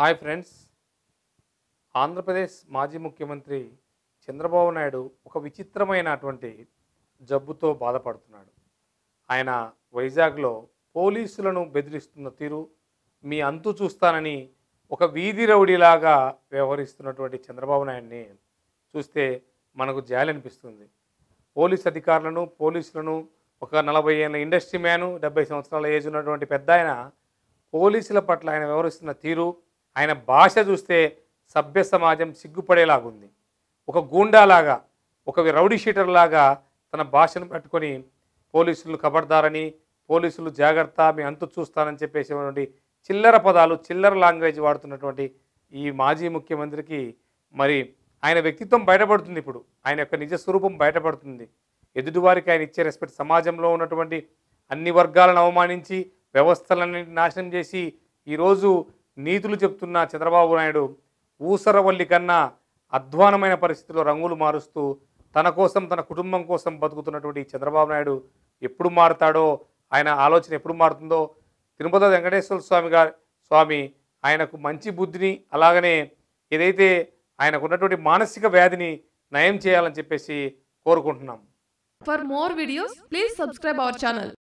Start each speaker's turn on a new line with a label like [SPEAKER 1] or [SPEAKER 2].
[SPEAKER 1] hi friends Andhra Pradesh మాజీ ముఖ్యమంత్రి చంద్రబాబు నాయుడు ఒక విచిత్రమైనటువంటి జబ్బుతో బాధపడుతున్నాడు ఆయన వైజాగ్లో పోలీసులను బెదిరిస్తున్న తీరు మీ అంతు చూస్తానని ఒక వీధి రౌడీలాగా వ్యవహరిస్తున్నటువంటి చంద్రబాబు నాయుడిని చూస్తే మనకు జాలి అనిపిస్తుంది పోలీస్ అధికారులను పోలీసులను ఒక నలభై ఏళ్ళ ఇండస్ట్రీ మ్యాను డెబ్బై సంవత్సరాల ఏజ్ ఉన్నటువంటి పెద్ద ఆయన పోలీసుల పట్ల ఆయన వ్యవహరిస్తున్న తీరు ఆయన భాష చూస్తే సభ్య సమాజం సిగ్గుపడేలాగుంది ఒక గూండాలాగా ఒక రౌడీ షీటర్ లాగా తన భాషను పట్టుకొని పోలీసులు కబడతారని పోలీసులు జాగ్రత్త మీ అంతు చూస్తానని చెప్పేసేటువంటి చిల్లర పదాలు చిల్లర లాంగ్వేజ్ వాడుతున్నటువంటి ఈ మాజీ ముఖ్యమంత్రికి మరి ఆయన వ్యక్తిత్వం బయటపడుతుంది ఇప్పుడు ఆయన యొక్క నిజ స్వరూపం బయటపడుతుంది ఎదుటివారికి ఆయన ఇచ్చే రెస్పెక్ట్ సమాజంలో ఉన్నటువంటి అన్ని వర్గాలను అవమానించి వ్యవస్థలన్నింటి నాశనం చేసి ఈరోజు నీతులు చెప్తున్న చంద్రబాబు నాయుడు ఊసరవల్లి కన్నా అధ్వానమైన పరిస్థితుల్లో రంగులు మారుస్తూ తన కోసం తన కుటుంబం కోసం బతుకుతున్నటువంటి చంద్రబాబు నాయుడు ఎప్పుడు మారుతాడో ఆయన ఆలోచన ఎప్పుడు మారుతుందో తిరుపతి వెంకటేశ్వర స్వామి గారి స్వామి ఆయనకు మంచి బుద్ధిని అలాగనే ఏదైతే ఆయనకు ఉన్నటువంటి మానసిక వ్యాధిని నయం చేయాలని చెప్పేసి కోరుకుంటున్నాం for more videos please subscribe our channel